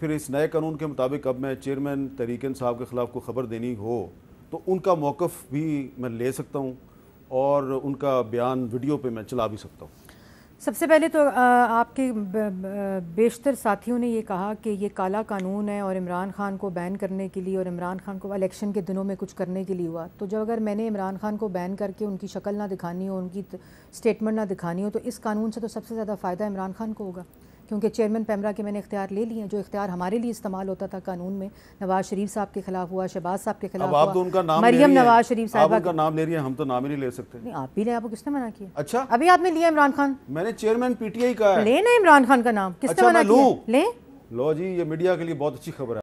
फिर इस नए कानून के मुताबिक अब मैं चेयरमैन तरीकन साहब के ख़िलाफ़ को ख़बर देनी हो तो उनका मौक़ भी मैं ले सकता हूँ और उनका बयान वीडियो पर मैं चला भी सकता हूँ सबसे पहले तो आपके बेशतर साथियों ने ये कहा कि ये काला कानून है और इमरान खान को बैन करने के लिए और इमरान खान को इलेक्शन के दिनों में कुछ करने के लिए हुआ तो जब अगर मैंने इमरान खान को बैन करके उनकी शक्ल ना दिखानी हो उनकी स्टेटमेंट ना दिखानी हो तो इस कानून से तो सबसे ज़्यादा फ़ायदा इमरान खान को होगा क्योंकि चेयरमैन पैमरा के मैंने इख्तियार ले लिए जो इख्तियार हमारे लिए इस्तेमाल होता था कानून में नवाज शरीफ साहब के खिलाफ हुआ शहबाज साहब के खिलाफ आप तो उनका नाम मरियम नवाज शरीफ साहब का नाम ले रही है हम तो नाम ही नहीं ले सकते नहीं आप भी ले आपको किसने मना किया अच्छा अभी आपने लिया इमरान खान मैंने चेयरमैन पीटीआई का ले ना इमरान खान का नाम किसने अच्छा, मना किया ले लो जी ये मीडिया के लिए बहुत अच्छी खबर है